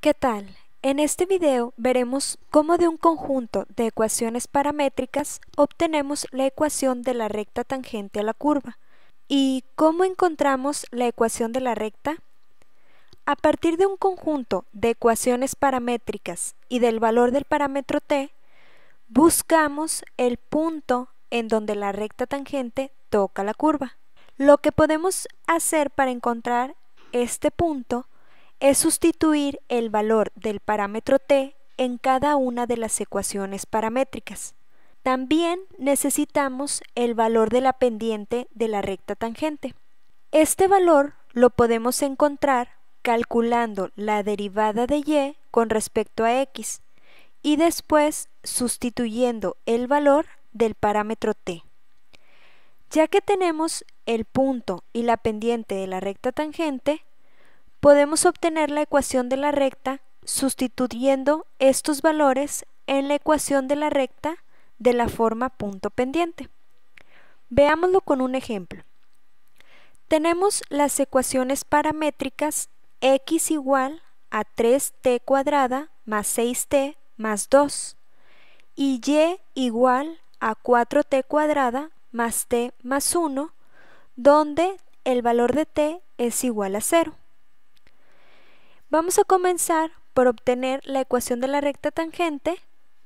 ¿Qué tal? En este video veremos cómo de un conjunto de ecuaciones paramétricas obtenemos la ecuación de la recta tangente a la curva. ¿Y cómo encontramos la ecuación de la recta? A partir de un conjunto de ecuaciones paramétricas y del valor del parámetro t, buscamos el punto en donde la recta tangente toca la curva. Lo que podemos hacer para encontrar este punto es sustituir el valor del parámetro t en cada una de las ecuaciones paramétricas. También necesitamos el valor de la pendiente de la recta tangente. Este valor lo podemos encontrar calculando la derivada de y con respecto a x y después sustituyendo el valor del parámetro t. Ya que tenemos el punto y la pendiente de la recta tangente, podemos obtener la ecuación de la recta sustituyendo estos valores en la ecuación de la recta de la forma punto pendiente. Veámoslo con un ejemplo. Tenemos las ecuaciones paramétricas x igual a 3t cuadrada más 6t más 2 y y igual a 4t cuadrada más t más 1 donde el valor de t es igual a 0. Vamos a comenzar por obtener la ecuación de la recta tangente,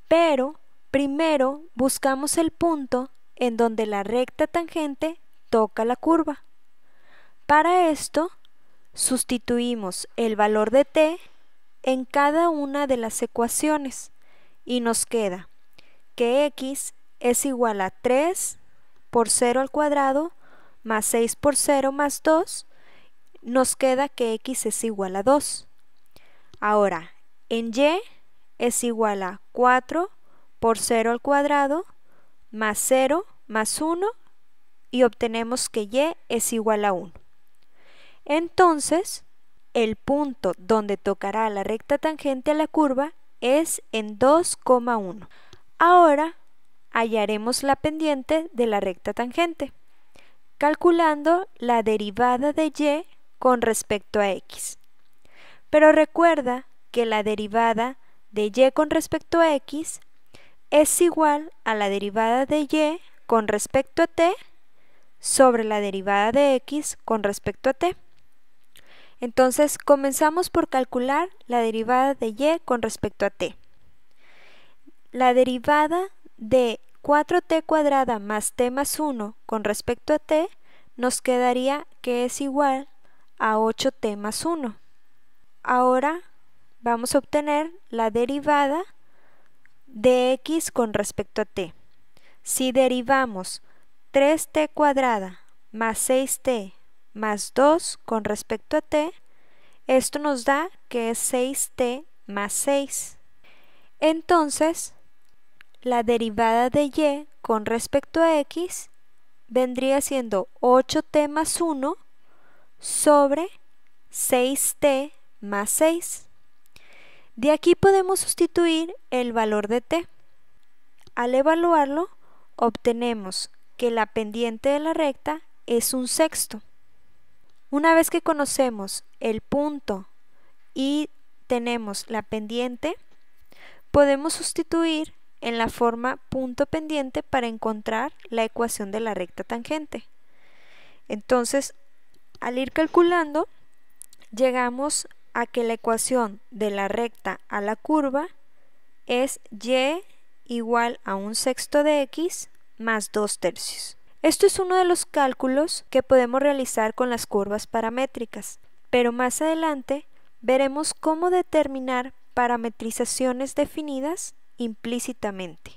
pero primero buscamos el punto en donde la recta tangente toca la curva. Para esto, sustituimos el valor de t en cada una de las ecuaciones y nos queda que x es igual a 3 por 0 al cuadrado más 6 por 0 más 2, nos queda que x es igual a 2. Ahora, en y es igual a 4 por 0 al cuadrado más 0 más 1 y obtenemos que y es igual a 1. Entonces, el punto donde tocará la recta tangente a la curva es en 2,1. Ahora hallaremos la pendiente de la recta tangente, calculando la derivada de y con respecto a x. Pero recuerda que la derivada de y con respecto a x es igual a la derivada de y con respecto a t sobre la derivada de x con respecto a t. Entonces comenzamos por calcular la derivada de y con respecto a t. La derivada de 4t cuadrada más t más 1 con respecto a t nos quedaría que es igual a 8t más 1. Ahora vamos a obtener la derivada de x con respecto a t. Si derivamos 3t cuadrada más 6t más 2 con respecto a t, esto nos da que es 6t más 6. Entonces, la derivada de y con respecto a x vendría siendo 8t más 1 sobre 6t más 6. De aquí podemos sustituir el valor de t. Al evaluarlo, obtenemos que la pendiente de la recta es un sexto. Una vez que conocemos el punto y tenemos la pendiente, podemos sustituir en la forma punto pendiente para encontrar la ecuación de la recta tangente. Entonces, al ir calculando, llegamos a que la ecuación de la recta a la curva es y igual a un sexto de x más dos tercios. Esto es uno de los cálculos que podemos realizar con las curvas paramétricas, pero más adelante veremos cómo determinar parametrizaciones definidas implícitamente.